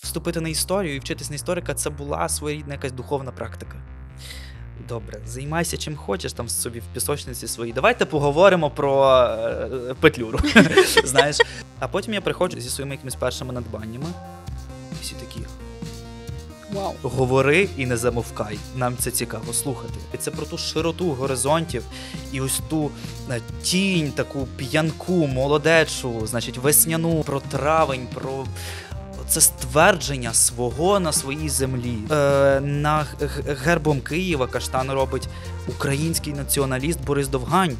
вступити на історію і вчитись на історика це була своєрідна якась духовна практика. Добре, займайся чим хочеш там собі в пісочниці своїй. Давайте поговоримо про е, петлюру. знаєш. А потім я приходжу зі своїми якимись першими надбаннями. І всі такі. Вау. Говори і не замовкай. Нам це цікаво слухати. І це про ту широту горизонтів і ось ту е, тінь, таку п'янку, молодечу, значить, весняну, про травень, про це ствердження свого на своїй землі. Е, На гербом Києва Каштан робить український націоналіст Борис Довгань.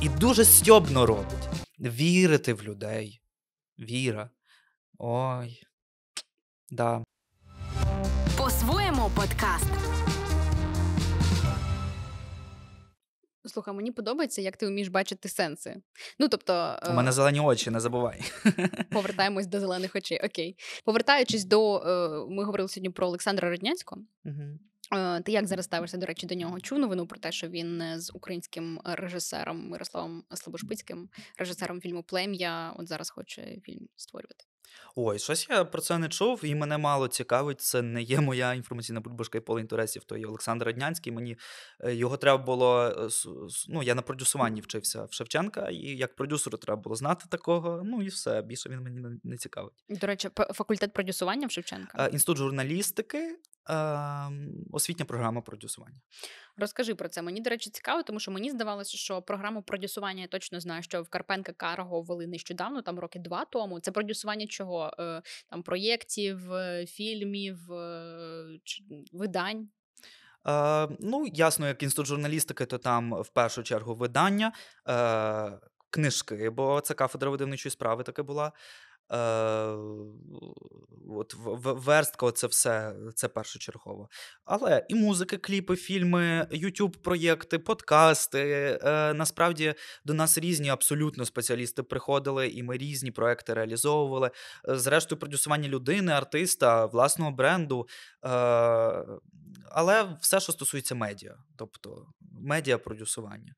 І дуже стьобно робить. Вірити в людей. Віра. Ой. Да. По-своєму подкаст. Слухай, мені подобається, як ти вмієш бачити сенси. Ну тобто, у мене е, зелені очі, не забувай. Повертаємось до зелених очей. Окей, повертаючись до е, ми говорили сьогодні про Олександра Роднянського. Угу. Ти як зараз ставишся, до речі, до нього? Чув новину про те, що він з українським режисером Мирославом Слобошпицьким, режисером фільму Плем'я. От зараз хоче фільм створювати. Ой, щось я про це не чув, і мене мало цікавить. Це не є моя інформаційна бульбашка і поле інтересів. То є Олександр Раднянський. Мені е, його треба було. Е, ну, я на продюсуванні вчився в Шевченка, і як продюсеру треба було знати такого. Ну і все. Більше він мені не цікавить. До речі, факультет продюсування в Шевченка. Е, інститут журналістики Ем, освітня програма продюсування. Розкажи про це. Мені, до речі, цікаво, тому що мені здавалося, що програму продюсування я точно знаю, що в Карпенка Карго ввели нещодавно, там роки два тому. Це продюсування чого? Е, там проєктів, е, фільмів, е, видань. Е, ну, ясно, як інститут журналістики, то там в першу чергу видання, е, книжки, бо це кафедра видавничої справи таке була е, от, верстка, це все це першочергово. Але і музики, кліпи, фільми, youtube проєкти подкасти. Е, насправді до нас різні абсолютно спеціалісти приходили, і ми різні проекти реалізовували. Е, зрештою, продюсування людини, артиста, власного бренду. Е, але все, що стосується медіа, тобто медіа продюсування.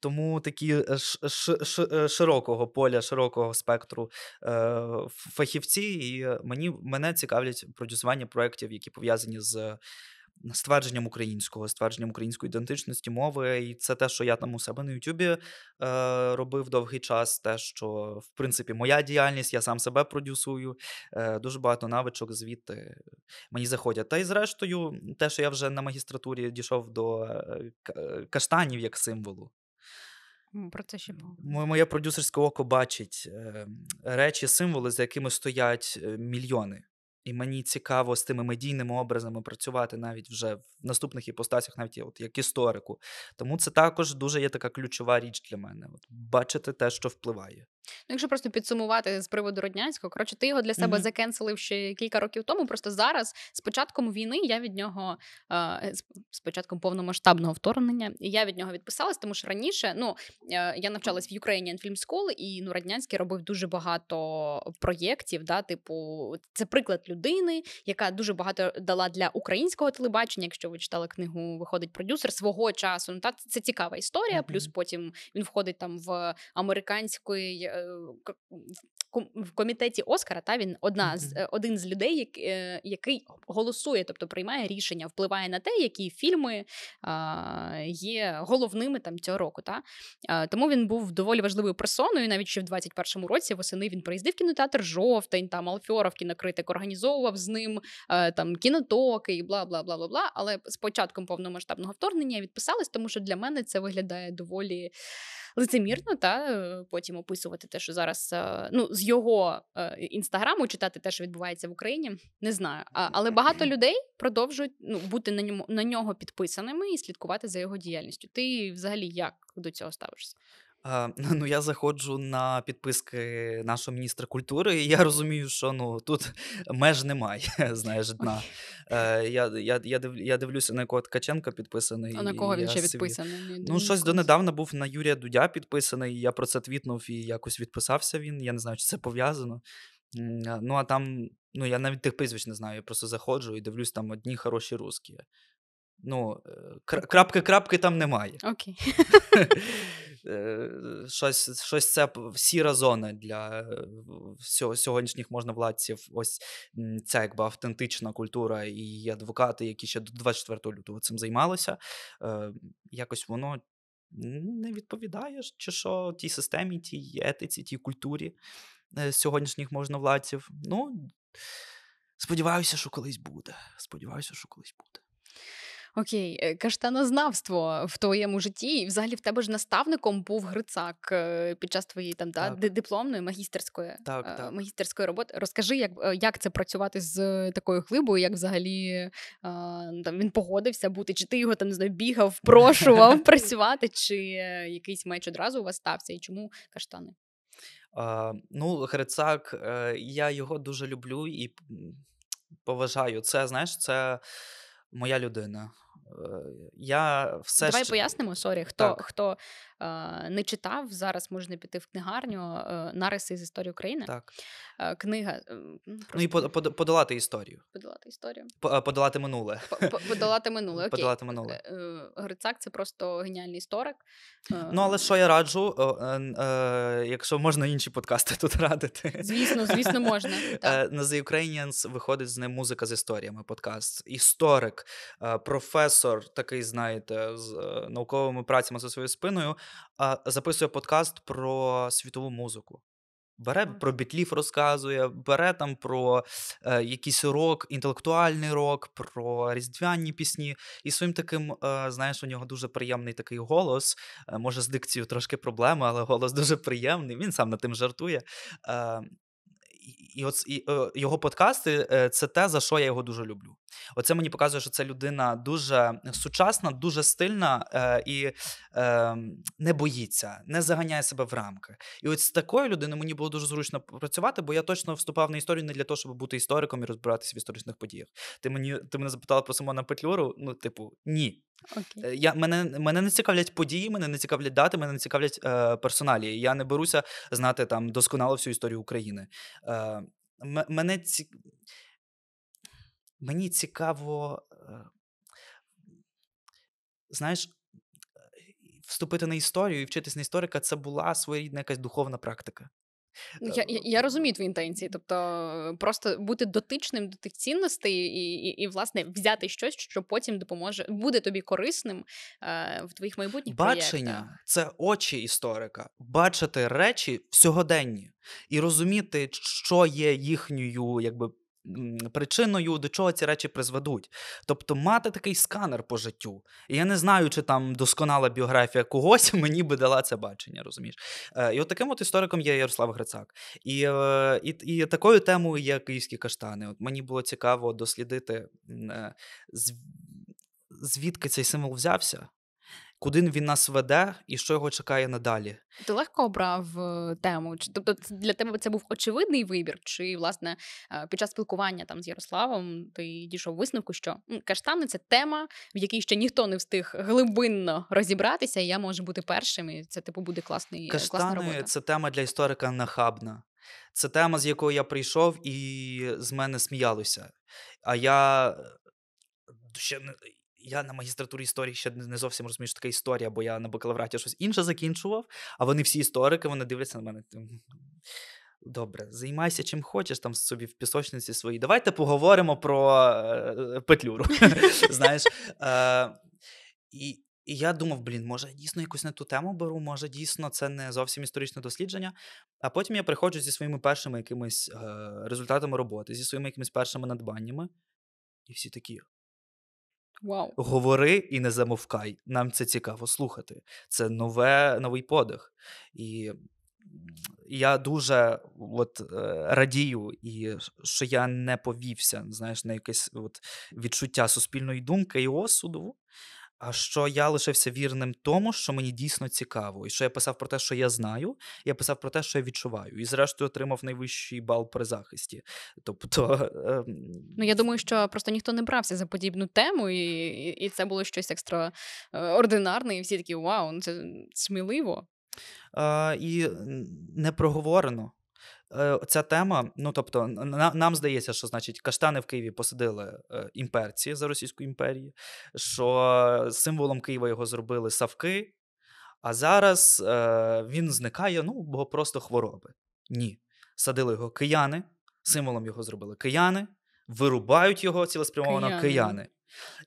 Тому такі е, е, широкого поля, широкого спектру е, фахівці, і мені мене цікавлять продюсування проєктів, які пов'язані з ствердженням українського, ствердженням української ідентичності, мови. І це те, що я там у себе на Ютубі е, робив довгий час. Те, що в принципі моя діяльність, я сам себе продюсую. Е, дуже багато навичок звідти мені заходять. Та й зрештою, те, що я вже на магістратурі дійшов до е, каштанів як символу. Про це ще було. Моє продюсерське око бачить ем, речі, символи, за якими стоять е, мільйони. І мені цікаво з тими медійними образами працювати навіть вже в наступних іпостасях, навіть от як історику. Тому це також дуже є така ключова річ для мене. От Бачити те, що впливає. Ну, якщо просто підсумувати з приводу Роднянського, коротше, ти його для себе mm-hmm. закенселив ще кілька років тому. Просто зараз, з початком війни, я від нього е, з початком повномасштабного вторгнення, я від нього відписалась, тому що раніше ну е, я навчалась в Ukrainian Film School, і ну Роднянський робив дуже багато проєктів. Да, типу, це приклад людини, яка дуже багато дала для українського телебачення. Якщо ви читали книгу, виходить продюсер свого часу. Ну та це цікава історія. Mm-hmm. Плюс потім він входить там в американської. Е, в комітеті Оскара та він одна з е, один з людей, е, який голосує, тобто приймає рішення, впливає на те, які фільми є головними там цього року. Та Тому він був доволі важливою персоною, навіть ще в 21-му році восени він приїздив кінотеатр жовтень, там Алфьоров кінокритик організовував з ним там кінотоки і бла бла бла бла бла. Але з початком повномасштабного вторгнення я відписалась, тому що для мене це виглядає доволі лицемірно, та е, потім описувати те, що зараз е, ну з його е, інстаграму читати те, що відбувається в Україні, не знаю. Але багато людей продовжують ну бути на ньому на нього підписаними і слідкувати за його діяльністю. Ти взагалі як до цього ставишся? Ну, я заходжу на підписки нашого міністра культури, і я розумію, що ну тут меж немає. Знаєш, дна е, я я, я, див, я дивлюся на якого Ткаченка підписаний. А на кого він ще свій... підписаний? Ну щось донедавна був на Юрія Дудя підписаний. я про це твітнув і якось відписався він. Я не знаю, чи це пов'язано. Е, ну а там, ну я навіть тих прізвищ не знаю. Я просто заходжу і дивлюсь там одні хороші русські ну, е, крапки-крапки там немає. Окей. Е, щось щось це сіра зона для е, сьогоднішніх можновладців. Ось ця якби автентична культура і адвокати, які ще до 24 лютого цим займалися. Якось воно не відповідає, чи що тій системі, тій етиці, тій культурі сьогоднішніх можновладців. Ну, сподіваюся, що колись буде. Сподіваюся, що колись буде. Окей, э, каштанознавство в твоєму житті, і взагалі в тебе ж наставником був Грицак э, під час твоєї там да, так. дипломної магістерської так, так. магістерської роботи. Розкажи, як е, як це працювати з е, такою глибою, як взагалі ну, там він погодився бути, чи ти його там не знаю, бігав, прошував працювати, чи е, якийсь меч одразу у вас стався, і чому каштани? ну, Грицак, я його дуже люблю і поважаю. Це знаєш, це моя людина. Э, я все Давай ще... пояснимо, сорі, хто хто Е, не читав, зараз можна піти в книгарню е, нариси з історії України. Так. Е, книга. Просто... Ну, ну і подолати історію. Подолати історію. Подолати минуле. Подолати минуле. окей. Подолати минуле. Грицак це просто геніальний історик. Ну, але що я раджу, якщо можна інші подкасти тут радити. Звісно, звісно, можна. На The Ukrainians виходить з ним музика з історіями. Подкаст. Історик, професор, такий, знаєте, з науковими працями за своєю спиною записує подкаст про світову музику. Бере про бітлів, розказує, бере там про е, якийсь рок, інтелектуальний рок, про різдвяні пісні. І своїм таким, е, знаєш, у нього дуже приємний такий голос. Е, може, з дикцією трошки проблема, але голос дуже приємний. Він сам над тим жартує. Е, і, і от і, е, його подкасти е, це те, за що я його дуже люблю. Оце мені показує, що це людина дуже сучасна, дуже стильна е, і е, не боїться, не заганяє себе в рамки. І от з такою людиною мені було дуже зручно працювати, бо я точно вступав на історію не для того, щоб бути істориком і розбиратися в історичних подіях. Ти мені ти мене запитала про Симона Петлюру. Ну, типу, ні. Окей. Е, я мене мене не цікавлять події, мене не цікавлять дати, мене не цікавлять е, персоналі. Я не беруся знати там досконало всю історію України. Е, Мене ці мені цікаво, э, знаєш, вступити на історію і вчитись на історика це була своєрідна якась духовна практика. Ну, э, я я, я розумію твої інтенції, тобто э, просто бути дотичним до тих цінностей і, і, і власне взяти щось, що потім допоможе, буде тобі корисним е, в твоїх майбутніх бачення проєктах. це очі історика, бачити речі всьогоденні і розуміти, що є їхньою, якби причиною, до чого ці речі призведуть. Тобто мати такий сканер по життю. І я не знаю, чи там досконала біографія когось мені би дала це бачення, розумієш? Е, і от таким от істориком є Ярослав Грицак. І е, і, і такою темою є київські каштани. От Мені було цікаво дослідити, е, звідки цей символ взявся куди він нас веде і що його чекає надалі. Ти легко обрав е, тему? Тобто для тебе це був очевидний вибір? Чи, власне, е, під час спілкування там з Ярославом ти дійшов висновку, що каштани це тема, в якій ще ніхто не встиг глибинно розібратися, і я можу бути першим, і це типу буде класний е, Каштани класна робота. Це тема для історика нахабна. Це тема, з якої я прийшов, і з мене сміялося. А я ще я на магістратурі історії ще не зовсім розумію, що така історія, бо я на бакалавраті щось інше закінчував, а вони всі історики, вони дивляться на мене. Добре, займайся чим хочеш там собі в пісочниці своїй. Давайте поговоримо про е, петлюру. Знаєш, е, і і я думав, блін, може, я дійсно якусь не ту тему беру, може, дійсно, це не зовсім історичне дослідження. А потім я приходжу зі своїми першими якимись е, результатами роботи, зі своїми якимись першими надбаннями, і всі такі: Вау. Говори і не замовкай. Нам це цікаво слухати. Це нове, новий подих. І я дуже от, е, радію, і що я не повівся знаєш, на якесь от, відчуття суспільної думки і осуду а що я лишився вірним тому, що мені дійсно цікаво, і що я писав про те, що я знаю, я писав про те, що я відчуваю, і зрештою отримав найвищий бал при захисті. Тобто, ем... ну я думаю, що просто ніхто не брався за подібну тему, і і це було щось екстраординарне, е, і всі такі вау, ну, це сміливо. Е, І не проговорено. Е, ця тема, ну тобто, на, нам здається, що значить каштани в Києві посадили е, імперці за Російську імперію, що символом Києва його зробили Савки, а зараз е, він зникає, ну, бо просто хвороби. Ні. Садили його кияни, символом його зробили кияни, вирубають його цілеспрямовано кияни. кияни.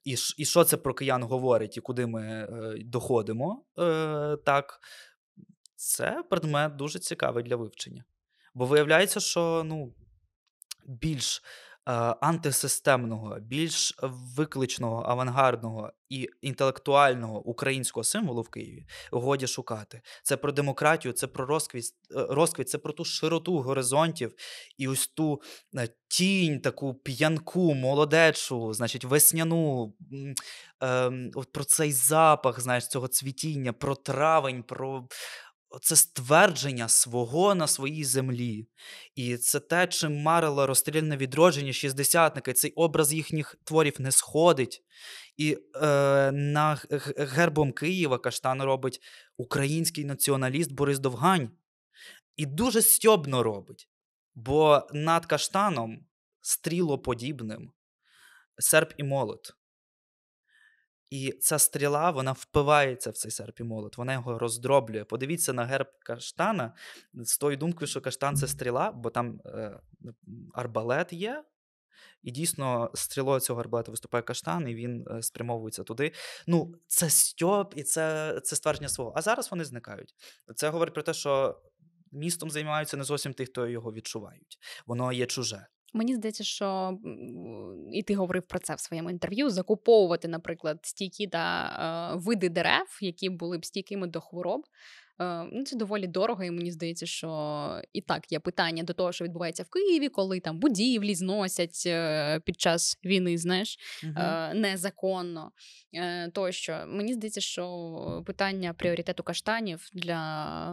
І і що це про киян говорить, і куди ми е, доходимо? Е, Так, це предмет дуже цікавий для вивчення. Бо виявляється, що ну, більш е, антисистемного, більш викличного, авангардного і інтелектуального українського символу в Києві годі шукати. Це про демократію, це про розквіт, е, розквіт, це про ту широту горизонтів і ось ту е, тінь, таку п'янку, молодечу, значить, весняну. Е, от Про цей запах, знаєш, цього цвітіння, про травень, про це ствердження свого на своїй землі. І це те, чим марило розстріляне відродження шістдесятники. Цей образ їхніх творів не сходить. І е, на гербом Києва Каштан робить український націоналіст Борис Довгань. І дуже стьобно робить. Бо над Каштаном стрілоподібним серп і молот. І ця стріла вона впивається в цей серп і молот, вона його роздроблює. Подивіться на герб каштана з тою думкою, що каштан це стріла, бо там е, арбалет є. І дійсно стрілою цього арбалету виступає каштан, і він е, спрямовується туди. Ну, це стьоп і це це ствердження свого. А зараз вони зникають. Це говорить про те, що містом займаються не зовсім тих, хто його відчувають. Воно є чуже. Мені здається, що і ти говорив про це в своєму інтерв'ю: закуповувати, наприклад, стійкі да, е, види дерев, які були б стійкими до хвороб. Е, ну, Це доволі дорого, і мені здається, що і так є питання до того, що відбувається в Києві, коли там будівлі зносять е, під час війни, знаєш, uh незаконно. Тощо мені здається, що питання пріоритету каштанів для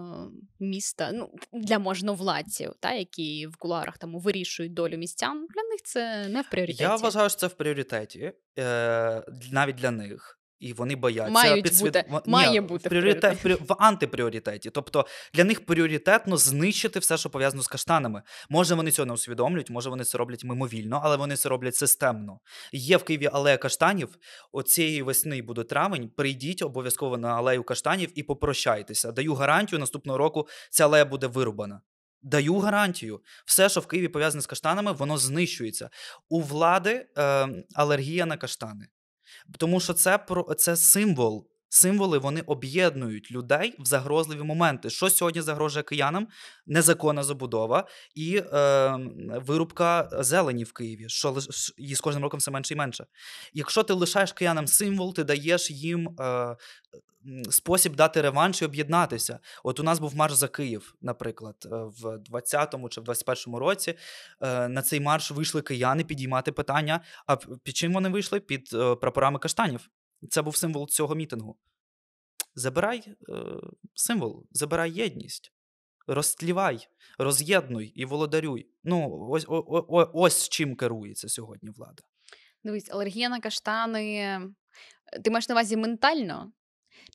міста, ну для можновладців, та які в куларах там вирішують долю містян, для них це не в пріоритеті. Я вважаю, що це в пріоритеті е, навіть для них і вони бояться Мають підсвід... бути. Ні, бути в, пріоритет... в, пріоритет... в антипріоритеті. Тобто для них пріоритетно знищити все, що пов'язано з каштанами. Може, вони цього не усвідомлюють, може вони це роблять мимовільно, але вони це роблять системно. Є в Києві алея каштанів. Оцієї весни буде травень. Прийдіть обов'язково на алею каштанів і попрощайтеся. Даю гарантію, наступного року ця алея буде вирубана. Даю гарантію, все, що в Києві пов'язане з каштанами, воно знищується. У влади е, алергія на каштани. Тому що це про це символ. Символи вони об'єднують людей в загрозливі моменти. Що сьогодні загрожує киянам? Незаконна забудова і е, вирубка зелені в Києві, що її з кожним роком все менше і менше. Якщо ти лишаєш киянам символ, ти даєш їм е, спосіб дати реванш і об'єднатися. От у нас був марш за Київ, наприклад, е, в 20-му чи в 21-му році. Е, на цей марш вийшли кияни підіймати питання. А під чим вони вийшли? Під е, прапорами каштанів. Це був символ цього мітингу. Забирай символ, забирай єдність. Розтлівай, роз'єднуй і володарюй. Ну, ось ось, ось чим керується сьогодні влада. Дивись, алергія на каштани. Ти маєш на увазі ментально?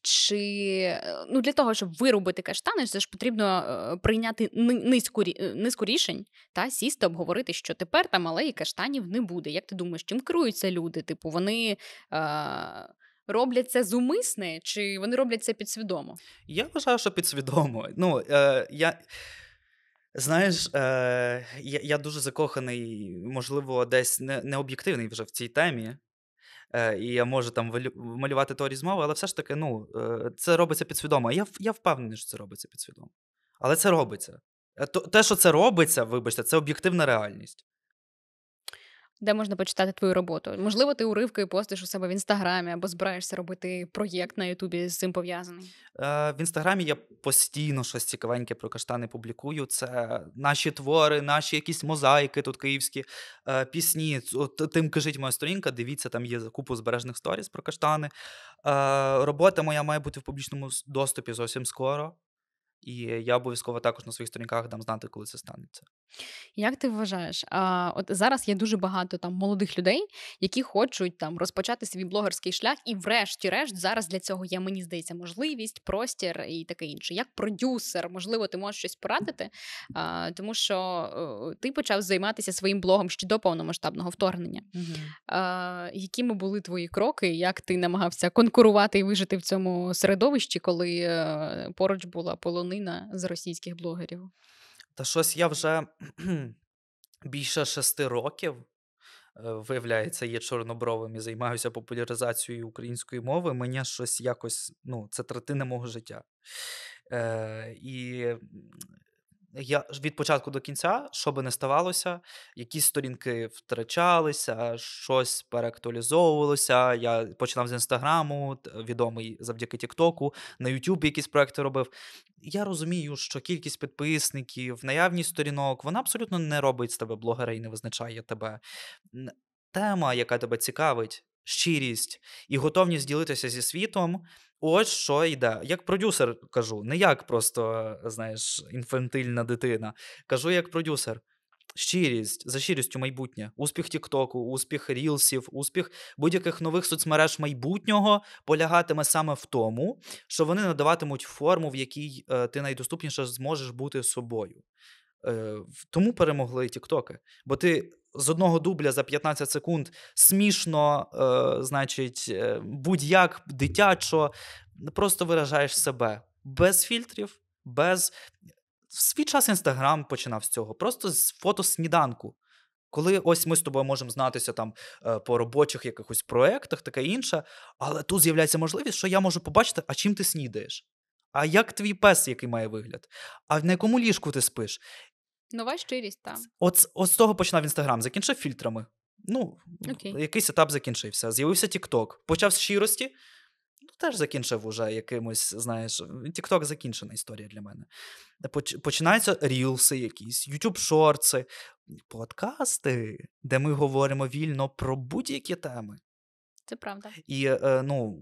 чи е, ну для того, щоб виробити каштани, це ж потрібно е, прийняти низку е, низку рішень та сісти, обговорити, що тепер там алеї каштанів не буде. Як ти думаєш, чим керуються люди? Типу, вони. Е- Роблять це зумисне, чи вони роблять це підсвідомо? Я вважаю, що підсвідомо. Ну е, я знаєш, е, я я дуже закоханий, можливо, десь не, не об'єктивний вже в цій темі. Е, і я можу там малювати теорії змови, але все ж таки, ну, е, це робиться підсвідомо. Я я впевнений, що це робиться підсвідомо. Але це робиться. Е, те, що це робиться, вибачте, це об'єктивна реальність де можна почитати твою роботу. Можливо, ти уривки постиш у себе в інстаграмі або збираєшся робити проєкт на Ютубі з цим пов'язаний. Е, В інстаграмі я постійно щось цікавеньке про каштани публікую. Це наші твори, наші якісь мозаїки тут київські е, пісні. От, Тим кажіть моя сторінка. Дивіться, там є купу збережних сторіс про каштани. Е, Робота моя має бути в публічному доступі зовсім скоро. І я обов'язково також на своїх сторінках дам знати, коли це станеться. Як ти вважаєш? А, От зараз є дуже багато там молодих людей, які хочуть там розпочати свій блогерський шлях, і, врешті-решт, зараз для цього є, мені здається, можливість, простір і таке інше. Як продюсер, можливо, ти можеш щось порадити, а, тому що а, ти почав займатися своїм блогом ще до повномасштабного вторгнення. Угу. А, Якими були твої кроки? Як ти намагався конкурувати і вижити в цьому середовищі, коли е, поруч була полонина з російських блогерів? Та щось я вже більше шести років, е, виявляється, є чорнобровим і займаюся популяризацією української мови. Мені щось якось ну, це третина мого життя. Е, І я від початку до кінця, що би не ставалося, якісь сторінки втрачалися, щось переактуалізовувалося. Я починав з інстаграму, відомий завдяки Тіктоку, на Ютубі якісь проекти робив я розумію, що кількість підписників, наявність сторінок, вона абсолютно не робить з тебе блогера і не визначає тебе. Тема, яка тебе цікавить, щирість і готовність ділитися зі світом. Ось що йде. Як продюсер кажу, не як просто знаєш інфантильна дитина. Кажу як продюсер. Щирість, за щирістю майбутнє, успіх Тіктоку, успіх рілсів, успіх будь-яких нових соцмереж майбутнього полягатиме саме в тому, що вони надаватимуть форму, в якій е, ти найдоступніше зможеш бути собою. Е, Тому перемогли Тіктоки. Бо ти з одного дубля за 15 секунд смішно, е, значить, е, будь-як дитячо, просто виражаєш себе без фільтрів. Без в свій час інстаграм починав з цього, просто з фото сніданку. Коли ось ми з тобою можемо знатися там е, по робочих якихось проектах, таке інше, але тут з'являється можливість, що я можу побачити, а чим ти снідаєш? А як твій пес, який має вигляд? А на якому ліжку ти спиш? Нова щирість, там. От, от з того починав інстаграм, закінчив фільтрами. Ну, okay. якийсь етап закінчився. З'явився Тікток, почав з щирості теж закінчив уже якимось, знаєш, TikTok закінчена історія для мене. Починаються рілси, якісь, youtube шорти подкасти, де ми говоримо вільно про будь-які теми. Це правда. І е, ну,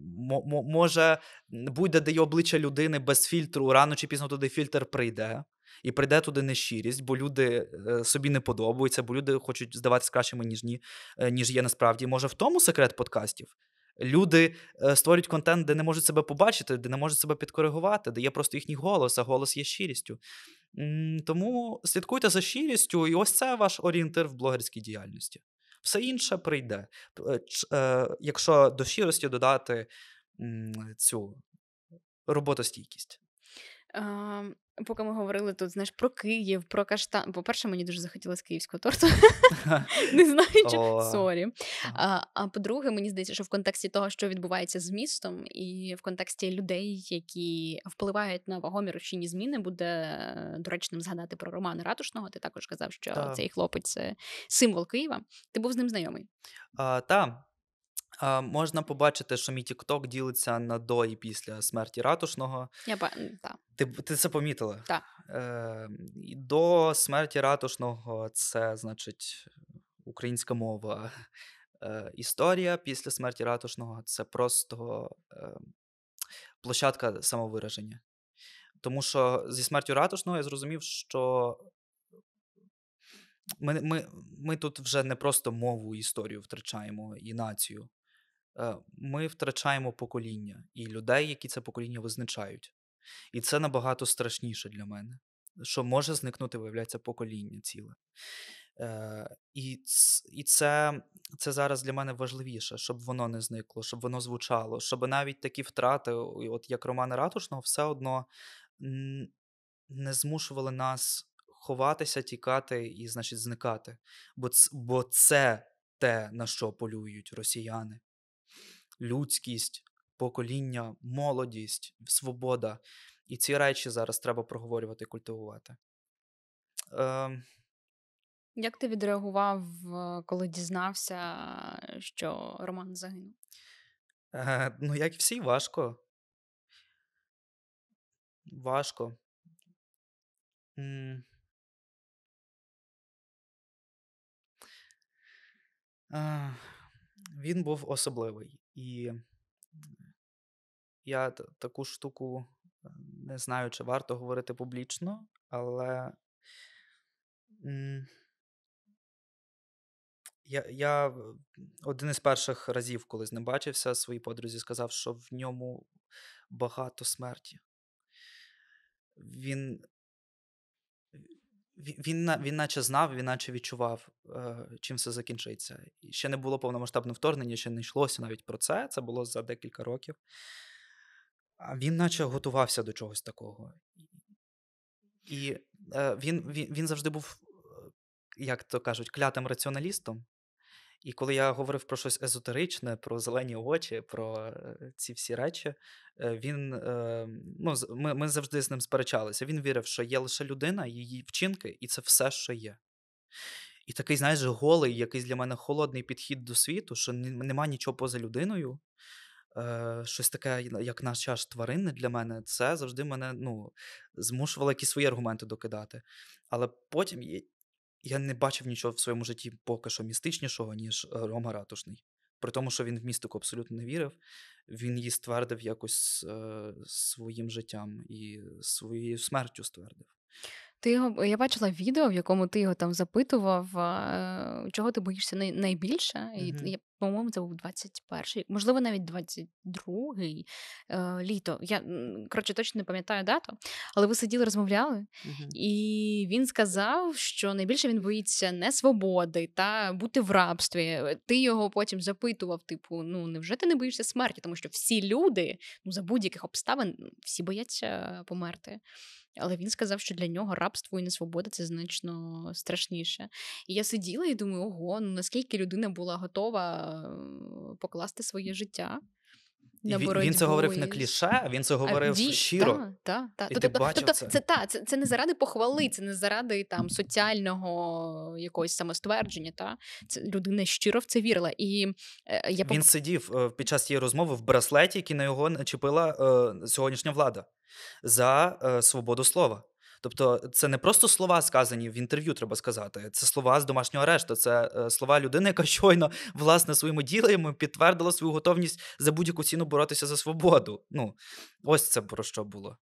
може, буде де де є обличчя людини без фільтру, рано чи пізно туди фільтр прийде. І прийде туди нещирість, бо люди е, собі не подобаються, бо люди хочуть здаватися кращими, ніж ні, е, ніж є насправді. Може, в тому секрет подкастів, Люди е, створюють контент, де не можуть себе побачити, де не можуть себе підкоригувати, де є просто їхній голос, а голос є щирістю. Тому слідкуйте за щирістю, і ось це ваш орієнтир в блогерській діяльності. Все інше прийде. Е, е, якщо до щирості додати цю роботостійкість. Ем, Поки ми говорили тут, знаєш, про Київ, про каштан. По-перше, мені дуже захотілося київського торту, не знаю, чи сорі. А по-друге, мені здається, що в контексті того, що відбувається з містом, і в контексті людей, які впливають на вагомі рушійні зміни, буде е, доречним згадати про Романа Ратушного. Ти також казав, що цей хлопець е, символ Києва. Ти був з ним знайомий? Так. Можна побачити, що мій Тікток ділиться на до і після смерті ратушного. Я ба... да. Ти ти це помітила? Да. Е, До смерті ратушного це значить українська мова е, історія. Після смерті ратушного це просто е, площадка самовираження. Тому що зі смертю ратушного я зрозумів, що. Ми ми, ми тут вже не просто мову, історію втрачаємо і націю. Е, ми втрачаємо покоління і людей, які це покоління визначають. І це набагато страшніше для мене, що може зникнути, виявляється, покоління ціле. Е, і це це зараз для мене важливіше, щоб воно не зникло, щоб воно звучало, щоб навіть такі втрати, от як Романа Ратушного, все одно не змушували нас ховатися, тікати і, значить, зникати. Бо це те, на що полюють росіяни людськість, покоління, молодість, свобода. І ці речі зараз треба проговорювати і культивувати. Е... Як ти відреагував, е, коли дізнався, що Роман загинув? Е, Ну, як і всі, важко. Важко. М- Він був особливий. І я таку штуку е, не знаю, чи варто говорити публічно, але я я один із перших разів, коли з ним бачився, своїй подрузі сказав, що в ньому багато смерті. Він він він наче знав, він наче відчував, е, чим все закінчиться. ще не було повномасштабного вторгнення, ще не йшлося навіть про це. Це було за декілька років. А він наче готувався до чогось такого. І е, він, він, він завжди був, е, як то кажуть, клятим раціоналістом. І коли я говорив про щось езотеричне, про зелені очі, про е, ці всі речі, е, він е, ну, ми, ми завжди з ним сперечалися. Він вірив, що є лише людина, її вчинки, і це все, що є. І такий, знаєш, голий, якийсь для мене холодний підхід до світу, що нема нічого поза людиною. щось таке, як наш аж тваринне для мене, це завжди мене ну, змушувало якісь свої аргументи докидати. Але потім я не бачив нічого в своєму житті поки що містичнішого, ніж е, Рома Ратушний. При тому, що він в містику абсолютно не вірив, він її ствердив якось е, своїм життям і своєю смертю ствердив. Ти його я бачила відео, в якому ти його там запитував, е, чого ти боїшся найбільше. Mm-hmm. І я, по-моєму, це був 21-й, можливо, навіть 22-й е, літо. Я коротше точно не пам'ятаю дату, але ви сиділи, розмовляли, mm-hmm. і він сказав, що найбільше він боїться не свободи та бути в рабстві. Е, ти його потім запитував: типу, ну невже ти не боїшся смерті? Тому що всі люди ну за будь-яких обставин всі бояться померти. Але він сказав, що для нього рабство і несвобода це значно страшніше. І я сиділа і думаю, ого, ну наскільки людина була готова е, покласти своє життя на боротьбу. Він це говорив не кліше, він це говорив а, щиро. Та, та, та. І тобто, ти тобто, тобто це це, та, це це не заради похвали, це не заради там соціального якогось самоствердження. Та це людина щиро в це вірила. І е, е я він пок... сидів е, під час цієї розмови в браслеті, який на його начепила е, сьогоднішня влада за е, свободу слова. Тобто, це не просто слова сказані в інтерв'ю, треба сказати. Це слова з домашнього арешту. Це е, слова людини, яка щойно власне своїми ділами підтвердила свою готовність за будь-яку ціну боротися за свободу. Ну ось це про що було.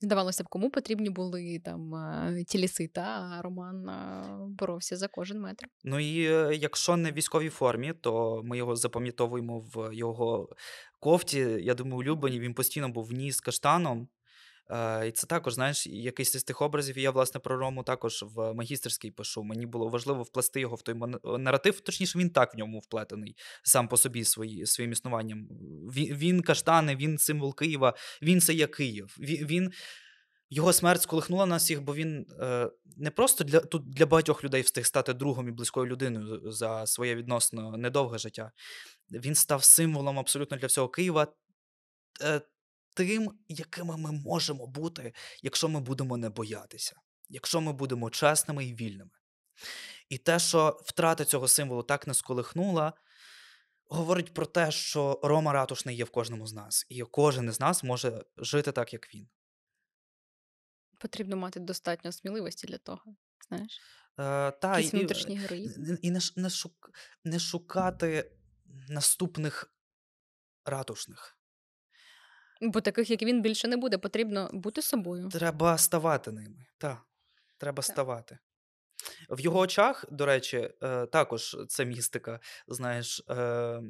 Здавалося б, кому потрібні були там е, ті ліси, та Роман е, боровся за кожен метр. Ну і якщо не в військовій формі, то ми його запам'ятовуємо в його кофті. Я думаю, улюблені він постійно був в ній з каштаном. Е, і це також, знаєш, якийсь із тих образів. я, власне, про Рому також в магістерській пишу. Мені було важливо вплести його в той наратив, точніше, він так в ньому вплетений сам по собі свої, своїм існуванням. Він, він каштани, він символ Києва, він це є Київ. Він, він його смерть сколихнула нас всіх, бо він е, не просто для тут для багатьох людей встиг стати другом і близькою людиною за своє відносно недовге життя. Він став символом абсолютно для всього Києва. Е, тим, якими ми можемо бути, якщо ми будемо не боятися, якщо ми будемо чесними і вільними. І те, що втрата цього символу так не сколихнула, говорить про те, що Рома Ратушний є в кожному з нас, і кожен із нас може жити так, як він. Потрібно мати достатньо сміливості для того, знаєш? Е, та, і, внутрішні герої. І не не, шук, не шукати наступних ратушних. Бо таких, як він, більше не буде. Потрібно бути собою. Треба ставати ними. Так, треба так. ставати. В його очах, до речі, е, також це містика. Знаєш, е,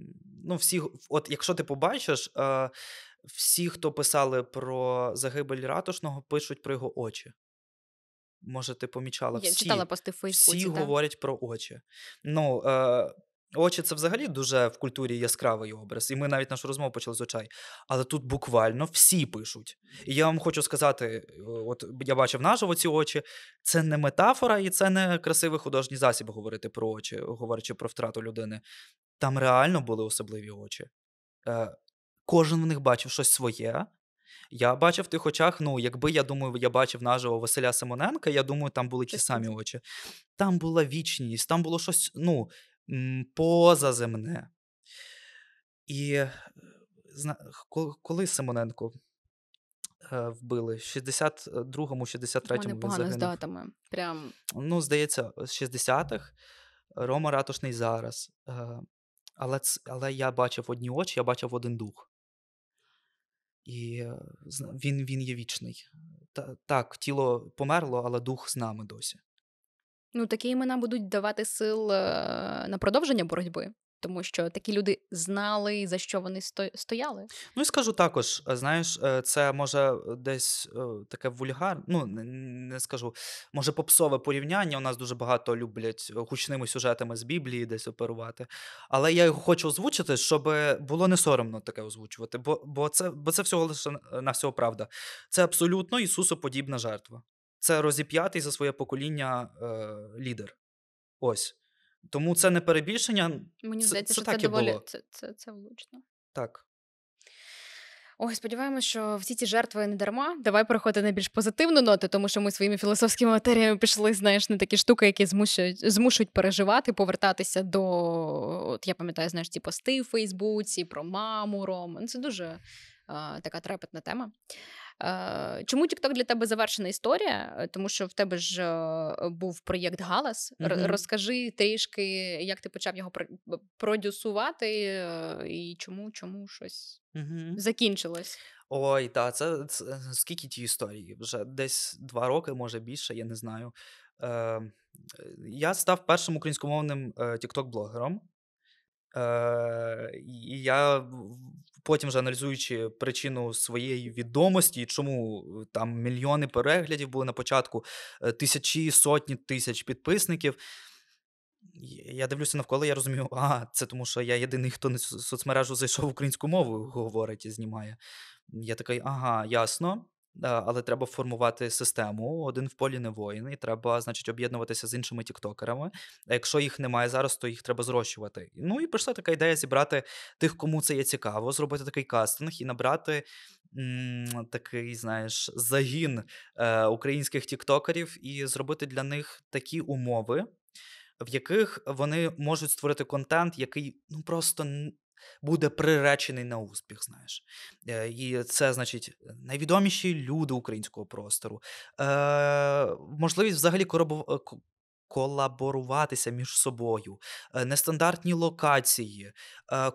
ну всі, от якщо ти побачиш, е, всі, хто писали про загибель ратушного, пишуть про його очі. Може, ти помічала Я всі, читала пости в Фейсбуці, всі так? говорять про очі. Ну, Очі це взагалі дуже в культурі яскравий образ, і ми навіть нашу розмову почали з очей. Але тут буквально всі пишуть. І я вам хочу сказати: от я бачив наживо ці очі, це не метафора, і це не красивий художній засіб говорити про очі, говорячи про втрату людини. Там реально були особливі очі. Е, Кожен в них бачив щось своє. Я бачив в тих очах, ну, якби я думаю, я бачив наживо Василя Симоненка, я думаю, там були ті самі очі. Там була вічність, там було щось, ну, позаземне. І е, коли Симоненко е, вбили? В 62-му, 63-му він погано з датами. Прям... Ну, здається, з 60-х Рома Ратушний зараз. Е, але але я бачив одні очі, я бачив один дух. І він він є вічний. Та, Так, тіло померло, але дух з нами досі. Ну, такі імена будуть давати сил е, на продовження боротьби. Тому що такі люди знали за що вони стояли. Ну і скажу також: е, знаєш, е, це може десь таке вульгар, ну не скажу, може попсове порівняння. У нас дуже багато люблять гучними сюжетами з Біблії десь оперувати. Але я його хочу озвучити, щоб було не соромно таке озвучувати. Бо бо це бо це всього лише на всього правда. Це абсолютно Ісусоподібна жертва це розіп'ятий за своє покоління е, лідер. Ось. Тому це не перебільшення. Мені здається, це, що так це і було. це, це, це влучно. Так. Ой, сподіваємось, що всі ці жертви не дарма. Давай переходити на більш позитивну ноту, тому що ми своїми філософськими матеріями пішли, знаєш, на такі штуки, які змушують змушують переживати, повертатися до от я пам'ятаю, знаєш, ці пости в Фейсбуці про маму, ром. Ну, це дуже а, е, така трепетна тема. Е, чому TikTok для тебе завершена історія? Е, тому що в тебе ж е, був проєкт Галас. mm Розкажи трішки, як ти почав його продюсувати, і чому чому щось mm закінчилось? Ой, та це, це скільки ті історії? Вже десь два роки, може більше, я не знаю. Ем, е, Я став першим українськомовним тікток-блогером. І э, я потім вже аналізуючи причину своєї відомості, чому э, там мільйони переглядів були на початку, э, тисячі, сотні тисяч підписників. Я дивлюся навколо, я розумію, а це тому, що я єдиний, хто на соцмережу зайшов українську мову, говорить і знімає. Я такий, ага, ясно але треба формувати систему. Один в полі не воїн, і треба, значить, об'єднуватися з іншими тіктокерами. А якщо їх немає зараз, то їх треба зрощувати. Ну і прийшла така ідея зібрати тих, кому це є цікаво, зробити такий кастинг і набрати. Такий, знаєш, загін е, українських тіктокерів і зробити для них такі умови, в яких вони можуть створити контент, який ну просто буде приречений на успіх. Знаєш, е, і це значить е, найвідоміші люди українського простору, Е, можливість взагалі е, Колаборуватися між собою, нестандартні локації,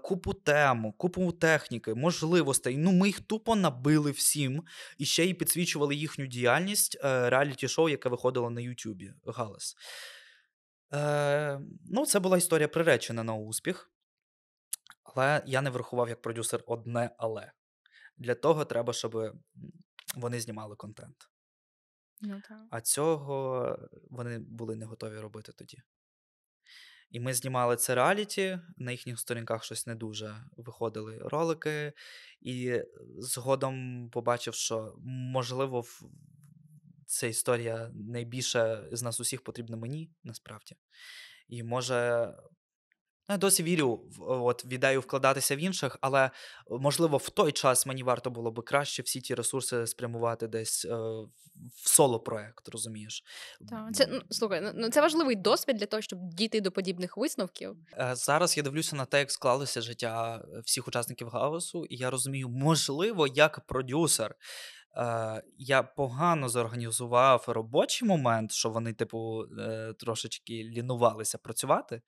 купу тему, купу техніки, можливостей. Ну, ми їх тупо набили всім і ще й підсвічували їхню діяльність реаліті-шоу, яке виходило на Ютубі. Галас. Е, ну, це була історія приречена на успіх. Але я не врахував як продюсер одне, але для того треба, щоб вони знімали контент. Ну, так. А цього вони були не готові робити тоді. І ми знімали це реаліті, на їхніх сторінках щось не дуже виходили ролики, і згодом побачив, що можливо ця історія найбільше з нас усіх потрібна мені насправді. І може Ну, я досі вірю е, от, в ідею вкладатися в інших, але е, можливо в той час мені варто було би краще всі ті ресурси спрямувати десь е, в соло проект, розумієш? Так. Це ну, слухай, ну, ну це важливий досвід для того, щоб дійти до подібних висновків. Е, зараз я дивлюся на те, як склалося життя е, всіх учасників гаусу, і я розумію, можливо, як продюсер. я погано зорганізував робочий момент, що вони, типу, трошечки лінувалися працювати.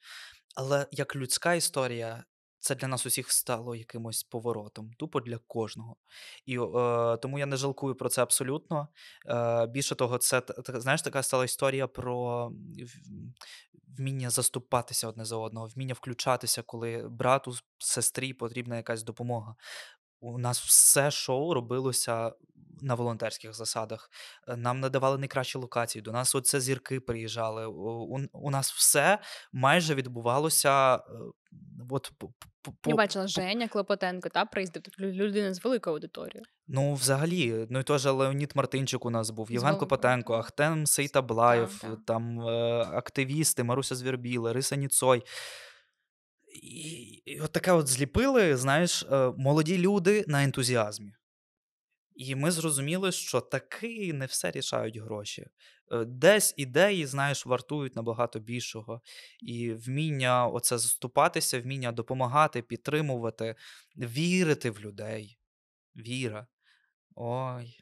Але як людська історія, це для нас усіх стало якимось поворотом, тупо для кожного. І е, тому я не жалкую про це абсолютно. Е, Більше того, це знаєш, така стала історія про вміння заступатися одне за одного, вміння включатися, коли брату, сестрі потрібна якась допомога. У нас все шоу робилося на волонтерських засадах. Е, нам надавали найкращі локації. До нас оце зірки приїжджали. У, у нас все майже відбувалося. Е, от я бачила Женя Клопотенко та приїздив людина з великою аудиторією. Ну, взагалі, ну і теж Леонід Мартинчик у нас був, Євген Клопотенко, Ахтем Сейтаблаєв, там е, активісти, Маруся Звірбіла, Риса Ніцой. І, і от таке от зліпили, знаєш, э, молоді люди на ентузіазмі. І ми зрозуміли, що таки не все рішають гроші. Е, десь ідеї, знаєш, вартують набагато більшого. І вміння оце заступатися, вміння допомагати, підтримувати, вірити в людей. Віра. Ой.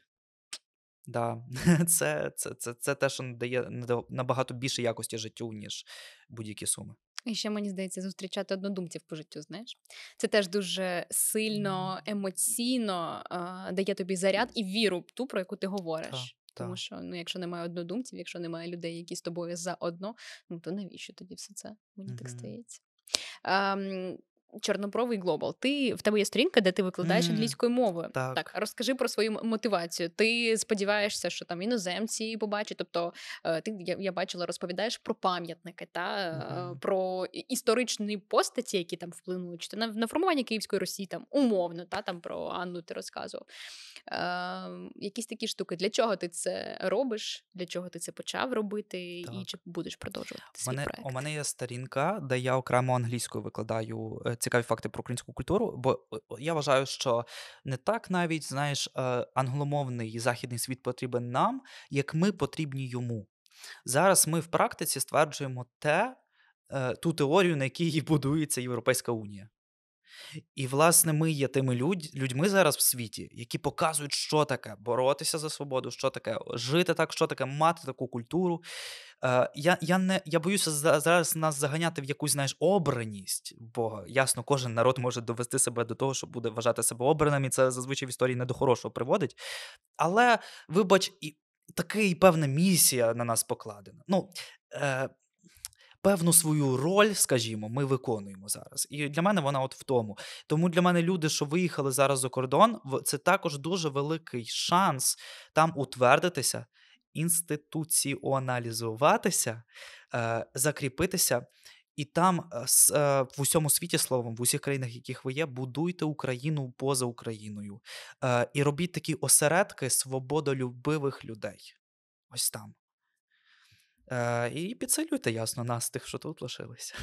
Да, це, це, це, це те, що надає набагато більше якості життю, ніж будь-які суми. І ще мені здається зустрічати однодумців по життю. Знаєш, це теж дуже сильно емоційно а, дає тобі заряд і віру ту, про яку ти говориш. Та, Тому що ну, якщо немає однодумців, якщо немає людей, які з тобою заодно, ну то навіщо тоді все це? Мені угу. так здається чорнобровий глобал. Ти в тебе є сторінка, де ти викладаєш mm, англійською мовою. Так. так, розкажи про свою мотивацію. Ти сподіваєшся, що там іноземці побачать. Тобто, е, ти я, я бачила, розповідаєш про пам'ятники та mm. про історичні постаті, які там вплинули чи на, на формування Київської Росії, там умовно, та там про Анну ти розказував. Е, Якісь такі штуки. Для чого ти це робиш? Для чого ти це почав робити, так. і чи будеш продовжувати? свій мене, У мене є сторінка, де я окремо англійською викладаю. Е, цікаві факти про українську культуру, бо е, я вважаю, що не так навіть знаєш, е, англомовний західний світ потрібен нам, як ми потрібні йому. Зараз ми в практиці стверджуємо те, е, ту теорію, на якій будується Європейська Унія. І, власне, ми є тими людь- людьми зараз в світі, які показують, що таке боротися за свободу, що таке жити так, що таке мати таку культуру. Е, Я я, не я боюся зараз нас заганяти в якусь знаєш, обраність, бо ясно, кожен народ може довести себе до того, що буде вважати себе обраним, і це зазвичай в історії не до хорошого приводить. Але, вибач, і такий певна місія на нас покладена. Ну, е, певну свою роль, скажімо, ми виконуємо зараз. І для мене вона от в тому. Тому для мене люди, що виїхали зараз за кордон, це також дуже великий шанс там утвердитися, інституціоналізуватися, е, закріпитися. І там е, е, в усьому світі словом, в усіх країнах, в яких ви є, будуйте Україну поза Україною і робіть такі осередки свободолюбивих людей. Ось там. І э, підсилюйте ясно нас, тих, що тут лишилися.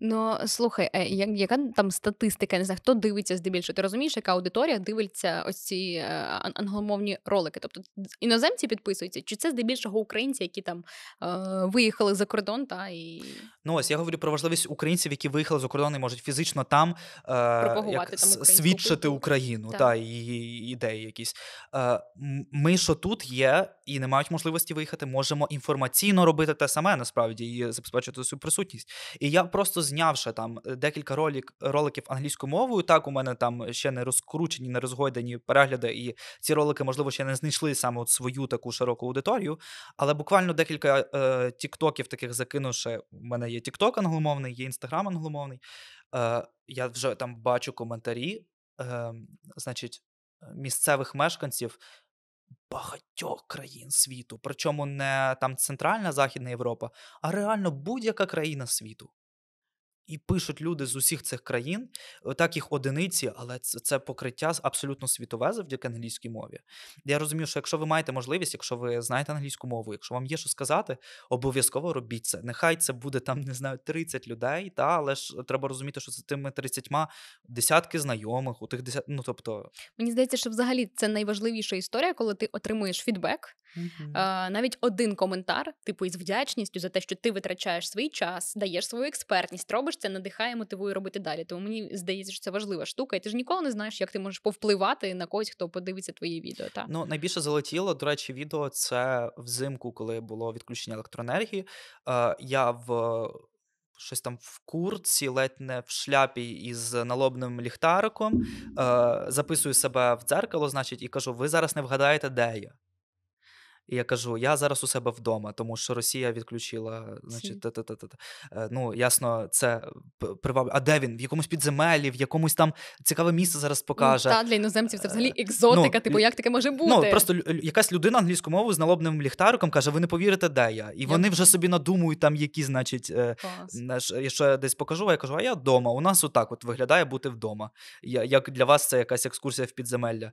Ну, слухай, я, яка там статистика? не знаю, хто дивиться здебільшого? Ти розумієш, яка аудиторія дивиться ось ці англомовні ролики? Тобто іноземці підписуються, чи це здебільшого українці, які там е, виїхали за кордон? та і... Ну ось я говорю про важливість українців, які виїхали за кордон і можуть фізично там е, як, там свідчити Україну та, та і, і ідеї якісь. Е, Ми, що тут є, і не мають можливості виїхати, можемо інформаційно робити те саме насправді і забезпечити свою присутність. І я просто з знявши там е, декілька ролік, роликів англійською мовою. Так, у мене там ще не розкручені, не розгойдені перегляди, і ці ролики, можливо, ще не знайшли саме от свою таку широку аудиторію. Але буквально декілька е, тіктоків таких закинувши. У мене є тікток англомовний, є інстаграм англомовний. Е, Я вже там бачу коментарі, е, значить, місцевих мешканців. Багатьох країн світу, причому не там Центральна Західна Європа, а реально будь-яка країна світу. І пишуть люди з усіх цих країн, так їх одиниці, але це, це покриття абсолютно світове завдяки англійській мові. Я розумію, що якщо ви маєте можливість, якщо ви знаєте англійську мову, якщо вам є що сказати, обов'язково робіть це. Нехай це буде там, не знаю, 30 людей, та але ж треба розуміти, що це тими 30 десятки знайомих, у тих десят... ну тобто мені здається, що взагалі це найважливіша історія, коли ти отримуєш фідбек, mm-hmm. навіть один коментар, типу із вдячністю за те, що ти витрачаєш свій час, даєш свою експертність, робиш також це надихає, мотивує робити далі. Тому мені здається, що це важлива штука, і ти ж ніколи не знаєш, як ти можеш повпливати на когось, хто подивиться твої відео. Та ну найбільше залетіло, до речі, відео це взимку, коли було відключення електроенергії. Е, Я в щось там в курці, ледь не в шляпі із налобним ліхтариком. Е, Записую себе в дзеркало, значить, і кажу: ви зараз не вгадаєте, де я. І я кажу: я зараз у себе вдома, тому що Росія відключила, значить, е, ну ясно, це е, приваб. А де він? В якомусь підземелі, в якомусь там цікаве місце зараз ну, покаже. Ну, та для іноземців це взагалі е, ну, екзотика. Ну, типу, як таке може ну, бути? Ну просто якась людина англійську мову з налобним ліхтариком каже: Ви не повірите, де я? І вони вже собі надумують там, які, значить, Клас. я ще десь покажу. а Я кажу, а я вдома. У нас отак от виглядає бути вдома. Я як для вас це якась екскурсія в підземелля.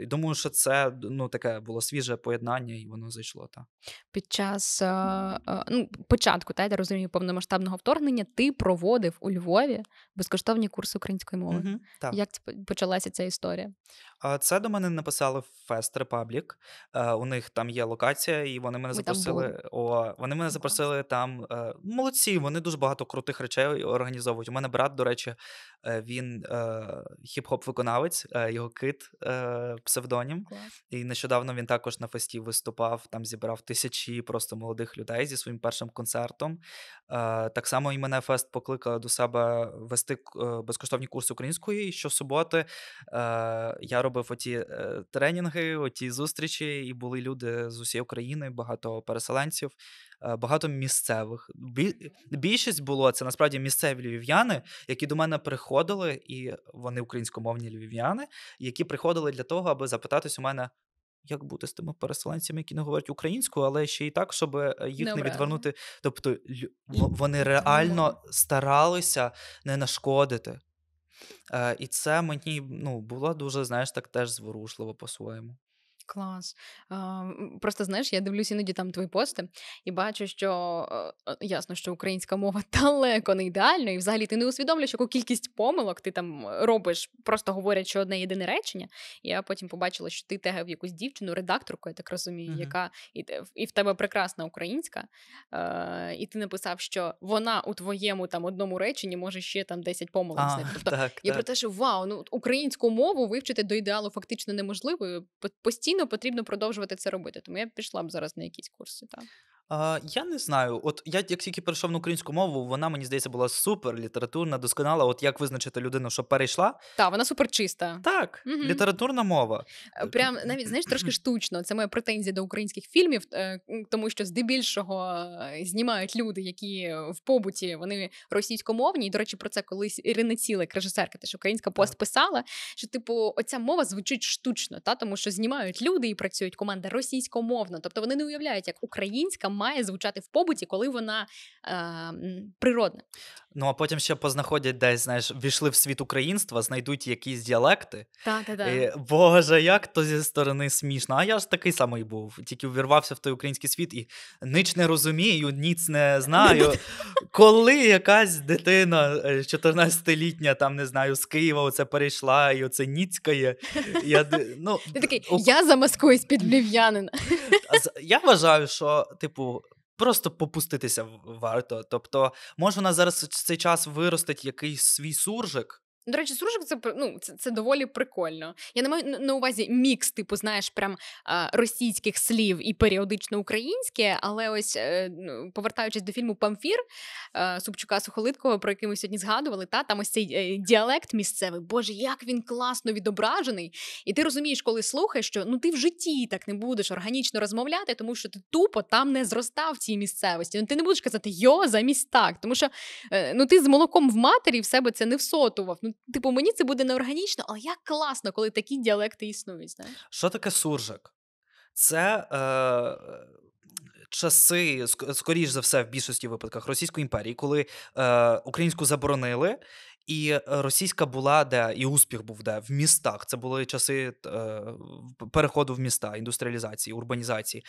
Думаю, що це ну таке було свіже поєднання бажання, і воно зайшло та під час е, е, ну, початку та я розумію повномасштабного вторгнення. Ти проводив у Львові безкоштовні курси української мови. Угу, так. Як почалася ця історія? Це до мене написали в Fest Republic. Е, у них там є локація, і вони мене Ми запросили. О, вони мене запросили там. Е, молодці, вони дуже багато крутих речей організовують. У мене брат, до речі, е, він хіп-хоп-виконавець, його кит псевдонім. І нещодавно він також на фесті виступав, там зібрав тисячі просто молодих людей зі своїм першим концертом. Так само і мене Фест покликали до себе вести безкоштовні курси української. щосуботи я робив оті е, тренінги, оті зустрічі, і були люди з усієї України, багато переселенців, е, багато місцевих. Більшість було це насправді місцеві львів'яни, які до мене приходили, і вони українськомовні львів'яни, які приходили для того, аби запитатись у мене. Як бути з тими переселенцями, які не говорять українською, але ще й так, щоб е, їх не, не відвернути. Тобто, вони реально старалися не нашкодити. Е, і це мені ну, було дуже, знаєш, так теж зворушливо по-своєму. Клас. Просто знаєш, я дивлюся іноді там твої пости і бачу, що ясно, що українська мова далеко не ідеальна, і взагалі ти не усвідомлюєш, яку кількість помилок ти там е, робиш, просто говорячи одне єдине речення. я потім побачила, що ти тегав якусь дівчину, редакторку, я так розумію, uh-huh. яка і в тебе прекрасна українська. Е, і ти написав, що вона у твоєму там одному реченні може ще там 10 помилок а, знайти. Тобто так, я так. про те, що вау, ну українську мову вивчити до ідеалу фактично неможливо. Постійно постійно потрібно продовжувати це робити. Тому я пішла б зараз на якісь курси. Так. А, Я не знаю. От я як тільки перейшов на українську мову, вона мені здається була супер літературна, досконала. От як визначити людину, що перейшла? Та вона супер чиста. Так, угу. літературна мова. Е, прям навіть знаєш трошки штучно. Це моя претензія до українських фільмів, е, тому що здебільшого е, знімають люди, які в побуті вони російськомовні. І, До речі, про це колись Ірина Цілик, режисерка, теж українська пост писала, що типу оця мова звучить штучно, та тому що знімають люди і працюють команда російськомовна, тобто вони не уявляють, як українська має звучати в побуті, коли вона е, природна. Ну а потім ще познаходять десь, знаєш, війшли в світ українства, знайдуть якісь діалекти. Так, так, так. Боже, як то зі сторони смішно. А я ж такий самий був, тільки увірвався в той український світ і нич не розумію, ніц не знаю. Коли якась дитина 14-літня, е, там не знаю, з Києва оце перейшла, і оце ніцькає. Я, ну, Ти такий, я замаскуюсь під лів'янина. Я вважаю, що типу Ну, просто попуститися варто. Тобто, може, вона зараз в цей час виростить якийсь свій суржик, Ну, до речі, суржик це ну, це, це доволі прикольно. Я не маю на увазі мікс, типу, знаєш, прям російських слів і періодично українське, але ось е, ну, повертаючись до фільму Памфір е, Супчука Сухолиткого, про який ми сьогодні згадували, та там ось цей е, діалект місцевий. Боже, як він класно відображений. І ти розумієш, коли слухаєш, що ну ти в житті так не будеш органічно розмовляти, тому що ти тупо там не зростав в цій місцевості. Ну, Ти не будеш казати йо замість так, тому що ну ти з молоком в матері в себе це не всотував. Ну, типу, мені це буде неорганічно, але як класно, коли такі діалекти існують. знаєш. Що таке суржик? Це. Е... Часи, скоріш за все, в більшості випадках Російської імперії, коли е, українську заборонили, і е, російська була де, і успіх був де в містах. Це були часи е, переходу в міста, індустріалізації, урбанізації.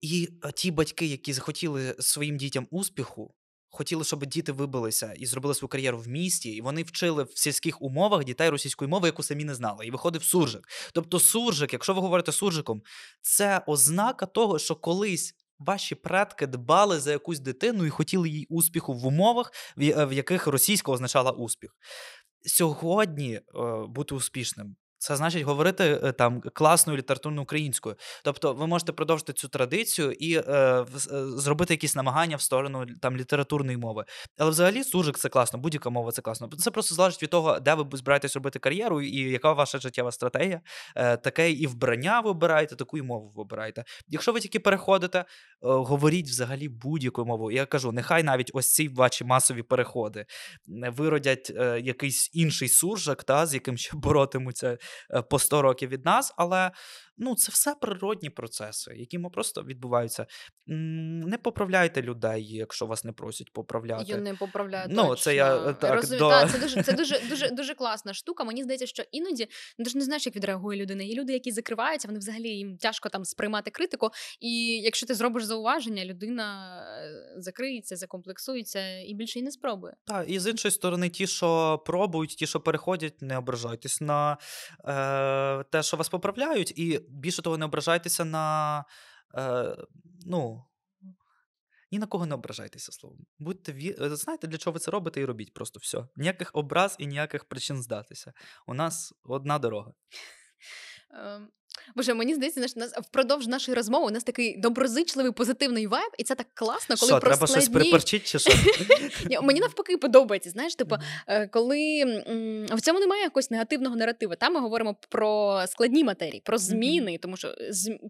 І е, ті батьки, які захотіли своїм дітям успіху, хотіли, щоб діти вибилися і зробили свою кар'єру в місті, і вони вчили в сільських умовах дітей російської мови, яку самі не знали, і виходив суржик. Тобто, суржик, якщо ви говорите суржиком, це ознака того, що колись. Ваші предки дбали за якусь дитину і хотіли їй успіху в умовах, в яких російська означала успіх. Сьогодні е, бути успішним це значить говорити е, там класною літературною українською. Тобто, ви можете продовжити цю традицію і е, е, зробити якісь намагання в сторону там літературної мови. Але взагалі суржик це класно, будь-яка мова це класно. Це просто залежить від того, де ви збираєтесь робити кар'єру, і яка ваша життєва стратегія. Е, Таке і вбрання ви обираєте, таку і мову ви обираєте. Якщо ви тільки переходите, е, говоріть взагалі будь яку мову. Я кажу, нехай навіть ось ці ваші масові переходи виродять е, якийсь інший суржик, та з яким ще боротимуться. Е, по 100 років від нас, але ну це все природні процеси, які ми просто відбуваються. Не поправляйте людей, якщо вас не просять поправляти. Я не поправляю. Ну точно. це я так до... Так, це дуже це дуже дуже дуже класна штука. Мені здається, що іноді ну, ж не знаєш, як відреагує людина. Є люди, які закриваються, вони взагалі їм тяжко там сприймати критику. І якщо ти зробиш зауваження, людина закриється, закомплексується і більше й не спробує. Так, і з іншої сторони, ті, що пробують, ті, що переходять, не ображайтесь на е, те, що вас поправляють, і більше того, не ображайтеся на е, ну. Ні на кого не ображайтеся словом. Будьте ві... Е, знаєте, для чого ви це робите, і робіть просто все. Ніяких образ і ніяких причин здатися. У нас одна дорога. Ем, Боже, мені здається, що нас впродовж нашої розмови у нас такий доброзичливий позитивний вайб, і це так класно, коли Шо, про треба складні... щось приперчити чи що? Ні, Мені навпаки подобається. Знаєш, типу, е, коли в цьому немає якогось негативного наративу. Там ми говоримо про складні матерії, про зміни, тому що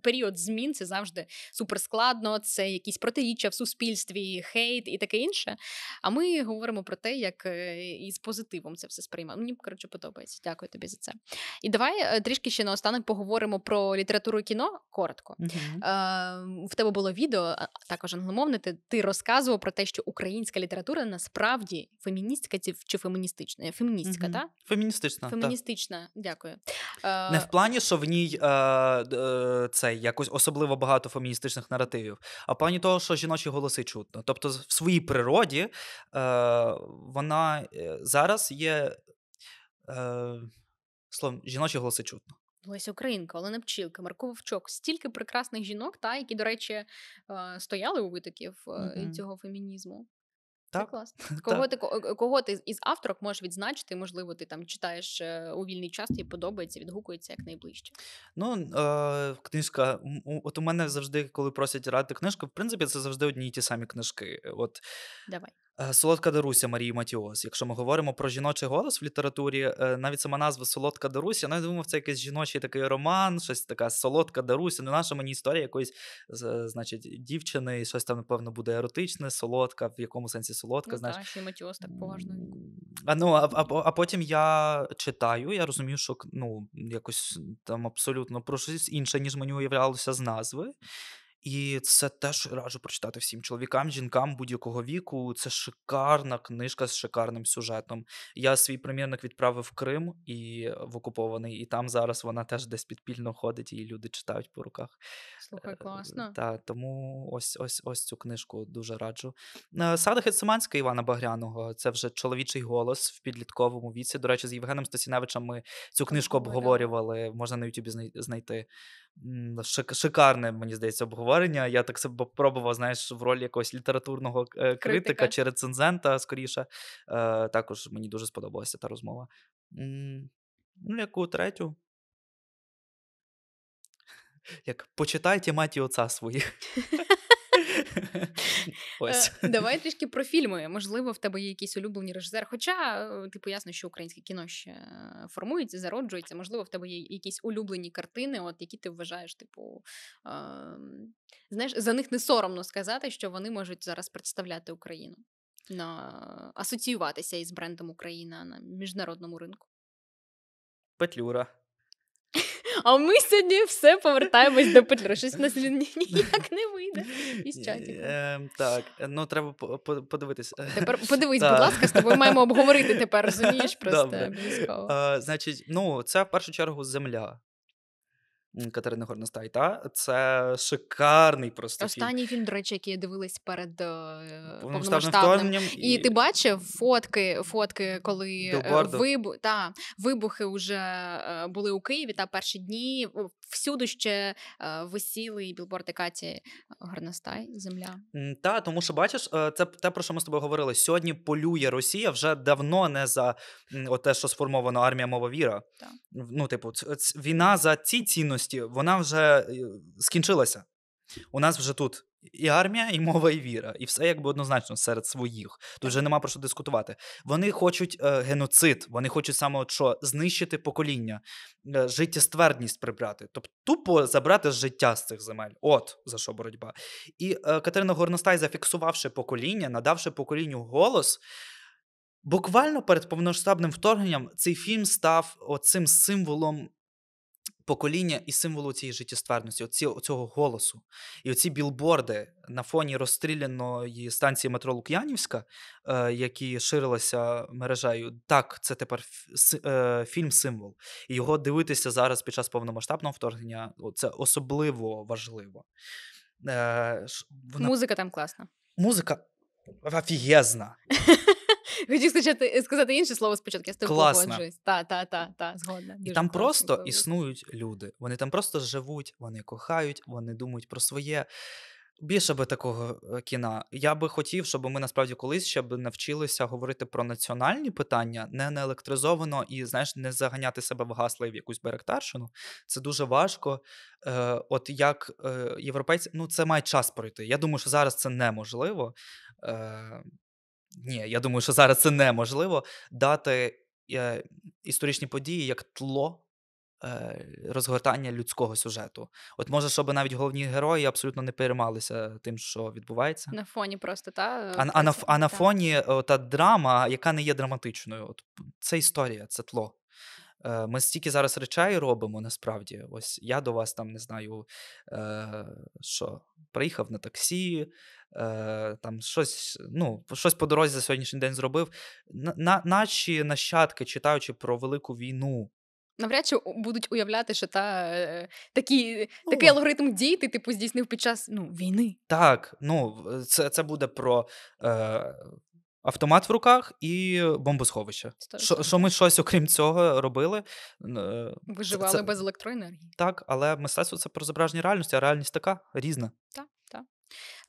період змін це завжди суперскладно, це якісь протиріччя в суспільстві, хейт і таке інше. А ми говоримо про те, як е, із позитивом це все сприймає. Мені коротше подобається. Дякую тобі за це. І давай е, трішки ще наостанок поговоримо. про про літературу і кіно коротко. Uh-huh. Е, В тебе було відео, також англомовне. Ти, ти розказував про те, що українська література насправді феміністська чи феміністична? Феміністська, uh-huh. так? Феміністична. Феміністична, та. дякую. Е, Не в плані, що в ній е, е, це якось особливо багато феміністичних наративів, а в плані того, що жіночі голоси чутно. Тобто, в своїй природі е, вона е, зараз є. Е, словом, жіночі голоси чутно. Леся Українка, Олена Пчілка, Марко Вовчок, стільки прекрасних жінок, та які, до речі, е, стояли у витоків mm-hmm. цього фемінізму. Так. Це класно. Е, кого ти кого ти із авторок можеш відзначити? Можливо, ти там читаєш у вільний час, тобі подобається, відгукується як найближче. Ну е, книжка, от у мене завжди, коли просять радити книжку, в принципі, це завжди одні й ті самі книжки. От давай. Е, солодка Даруся Марії Матіос. Якщо ми говоримо про жіночий голос в літературі, е, навіть сама назва Солодка Даруся, ну я думав, це якийсь жіночий такий роман, щось така солодка Даруся. Ну, наша мені історія якоїсь, е, значить, дівчини, і щось там, напевно, буде еротичне, солодка, в якому сенсі солодка. Ну, знаєш. Так, що Матіос так поважно. А ну, а, а, а потім я читаю, я розумію, що ну, якось там абсолютно про щось інше, ніж мені уявлялося з назви. І це теж раджу прочитати всім чоловікам, жінкам будь-якого віку. Це шикарна книжка з шикарним сюжетом. Я свій примірник відправив в Крим і е, в окупований, і там зараз вона теж десь підпільно ходить, і люди читають по руках. Слухай, е, класно. Та тому ось ось ось цю книжку дуже раджу. Е, Сада Гециманська Івана Багряного це вже чоловічий голос в підлітковому віці. До речі, з Євгеном Стасіневичем ми цю книжку обговорювали. Можна на Ютубі знайти шикарне, мені здається, обговорення. Я так себе пробував знаєш, в ролі якогось літературного е, критика, критика. чи рецензента скоріше. Е, також мені дуже сподобалася та розмова. Ну, яку третю? Як почитайте маті отца своїх. Ось е, давай трішки про фільми. Можливо, в тебе є якийсь улюблений режисер. Хоча е, типу ясно, що українське кіно ще е, формується, зароджується. Можливо, в тебе є якісь улюблені картини, от які ти вважаєш, типу е, знаєш, за них не соромно сказати, що вони можуть зараз представляти Україну на асоціюватися із брендом Україна на міжнародному ринку. Петлюра. А ми сьогодні все повертаємось до Петра. Щось нас ніяк не вийде із чатів. Ем, так, ну треба подивитись. Тепер подивись, будь ласка, з тобою маємо обговорити тепер, розумієш, просто близько. Е, значить, ну це в першу чергу земля. Катерина Горностай, та це шикарний просто останній фільм, до речі, який я дивилась перед е, ну, повномасштабним. І, і ти бачив фотки, фотки, коли е, виб... та, вибухи вже е, були у Києві та перші дні всюди ще е, висіли і білборди Каті е, Горностай, земля. Та, тому що бачиш, е, це те, про що ми з тобою говорили. Сьогодні полює Росія вже давно не за те, що сформовано армія мова віра. Так. Ну, типу, війна за ці цінності, вона вже скінчилася. У нас вже тут. І армія, і мова, і віра, і все якби однозначно серед своїх. Тут вже нема про що дискутувати. Вони хочуть е, геноцид, вони хочуть саме от що знищити покоління, е, життєствердність прибрати, тобто тупо забрати життя з цих земель. От за що боротьба. І е, Катерина Горностай, зафіксувавши покоління, надавши поколінню голос. Буквально перед повноштабним вторгненням цей фільм став оцим символом покоління і символу цієї життєстверності, оці, оцього голосу. І оці білборди на фоні розстріляної станції метро Лук'янівська, е, які ширилися мережею, так, це тепер фі, е, фільм-символ. І його дивитися зараз під час повномасштабного вторгнення це особливо важливо. Е, вона... Музика там класна. Музика офігезна. Хотів е, сказати інше слово спочатку. Я з тобою погоджуюсь. Та, та, та, та, згодна. І там просто існують люди. Вони там просто живуть, вони кохають, вони думають про своє. Більше би такого е, кіна. Я би хотів, щоб ми насправді колись ще б навчилися говорити про національні питання, не наелектризовано і знаєш, не заганяти себе в гасла і в якусь беректаршину. Це дуже важко. Е, От як е, європейці, ну це має час пройти. Я думаю, що зараз це неможливо. Е, ні, я думаю, що зараз це неможливо дати е, історичні події як тло е, розгортання людського сюжету. От може, щоб навіть головні герої абсолютно не переймалися тим, що відбувається. На фоні просто та а, е, а на а на фоні е, та драма, яка не є драматичною. От це історія, це тло. Е, ми стільки зараз речей робимо, насправді. Ось я до вас там не знаю, е, що приїхав на таксі, е, там щось ну, щось по дорозі за сьогоднішній день зробив. На, Наші нащадки, читаючи про велику війну. Навряд чи будуть уявляти, що та е, такі, ну, такий алгоритм дій ти типу здійснив під час ну, війни. Так, ну це це буде про е, Автомат в руках і бомбосховище. Що що ми щось, окрім цього, робили? Е, Виживали це, без електроенергії. Так, але мистецтво це про зображення реальності, а реальність така різна. Так.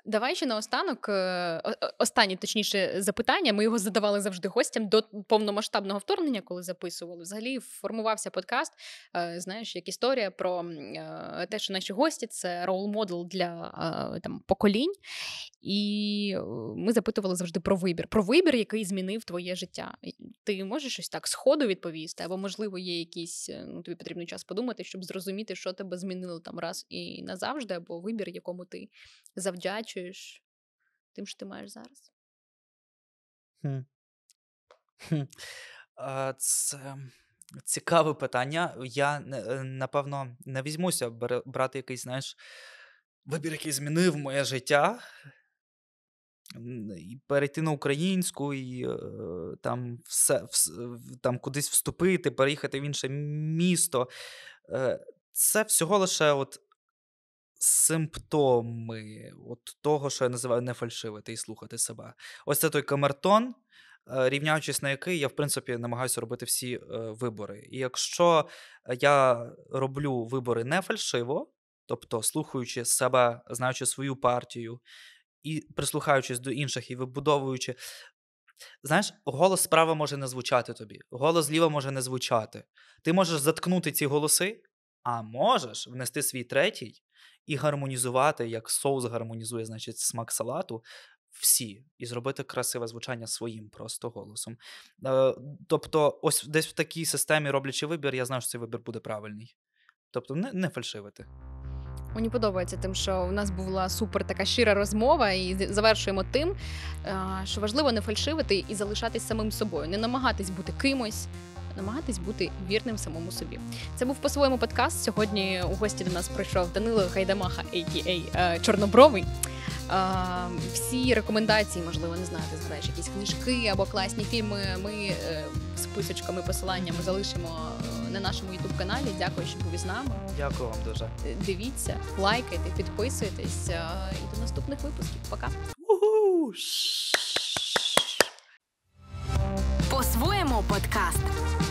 Давай ще наостанок, е, останнє точніше запитання. Ми його задавали завжди гостям до повномасштабного вторгнення, коли записували. Взагалі формувався подкаст. Е, знаєш, як історія про е, те, що наші гості це рол-модел для там поколінь. І ми запитували завжди про вибір. Про вибір, який змінив твоє життя. Ти можеш щось так сходу відповісти? Або, можливо, є якісь ну тобі потрібний час подумати, щоб зрозуміти, що тебе змінило там раз і назавжди, або вибір, якому ти завдяч збагачуєш тим, що ти маєш зараз. це цікаве питання. Я е, напевно не візьмуся брати якийсь, знаєш, вибір, який змінив моє життя. І перейти на українську, і е, там все, там кудись вступити, переїхати в інше місто. Е, це всього лише от симптоми от того, що я називаю не фальшивити і слухати себе. Ось це той камертон, е, рівняючись на який я, в принципі, намагаюся робити всі е, вибори. І якщо я роблю вибори не фальшиво, тобто слухаючи себе, знаючи свою партію і прислухаючись до інших і вибудовуючи. Знаєш, голос справа може не звучати тобі, голос зліва може не звучати. Ти можеш заткнути ці голоси, а можеш внести свій третій, і гармонізувати, як соус гармонізує, значить, смак салату. Всі і зробити красиве звучання своїм просто голосом. Е, тобто, ось десь в такій системі роблячи вибір, я знаю, що цей вибір буде правильний. Тобто, не не фальшивити. Мені подобається тим, що у нас була супер така щира розмова, і завершуємо тим, е, що важливо не фальшивити і залишатись самим собою, не намагатись бути кимось намагатись бути вірним самому собі. Це був по-своєму подкаст. Сьогодні у гості до нас прийшов Данило Гайдамаха, а.к.а. Е, Чорнобровий. Всі рекомендації, можливо, не знаю, Знаєш, якісь книжки або класні фільми. Ми е, з списочками, посиланнями залишимо е, на нашому ютуб каналі. Дякую, що був із нами. Дякую вам дуже. Дивіться, лайкайте, підписуйтесь і до наступних випусків. Пока. По Подкаст.